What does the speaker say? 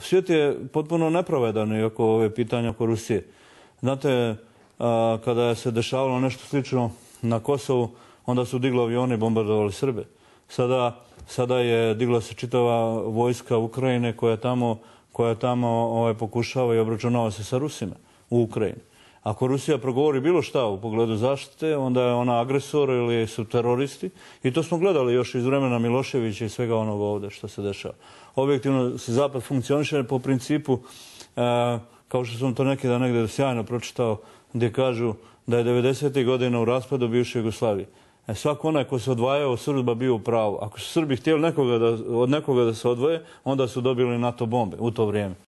svijet je potpuno nepravedan oko ove pitanja oko Rusije. Znate, kada je se dešavalo nešto slično na Kosovu, onda su digli avioni i bombardovali Srbe. Sada, je digla se čitava vojska Ukrajine koja tamo, koja tamo ovaj, pokušava i obračunava se sa Rusima u Ukrajini. Ako Rusija progovori bilo šta u pogledu zaštite, onda je ona agresor ili su teroristi. I to smo gledali još iz vremena Miloševića i svega onoga ovdje što se dešava. Objektivno se Zapad funkcioniše po principu, e, kao što sam to neki dan negdje sjajno pročitao, gdje kažu da je 90. godina u raspadu bivše Jugoslavije. E, svako onaj ko se odvajao od Srba bio u pravu. Ako su Srbi htjeli od nekoga da se odvoje, onda su dobili NATO bombe u to vrijeme.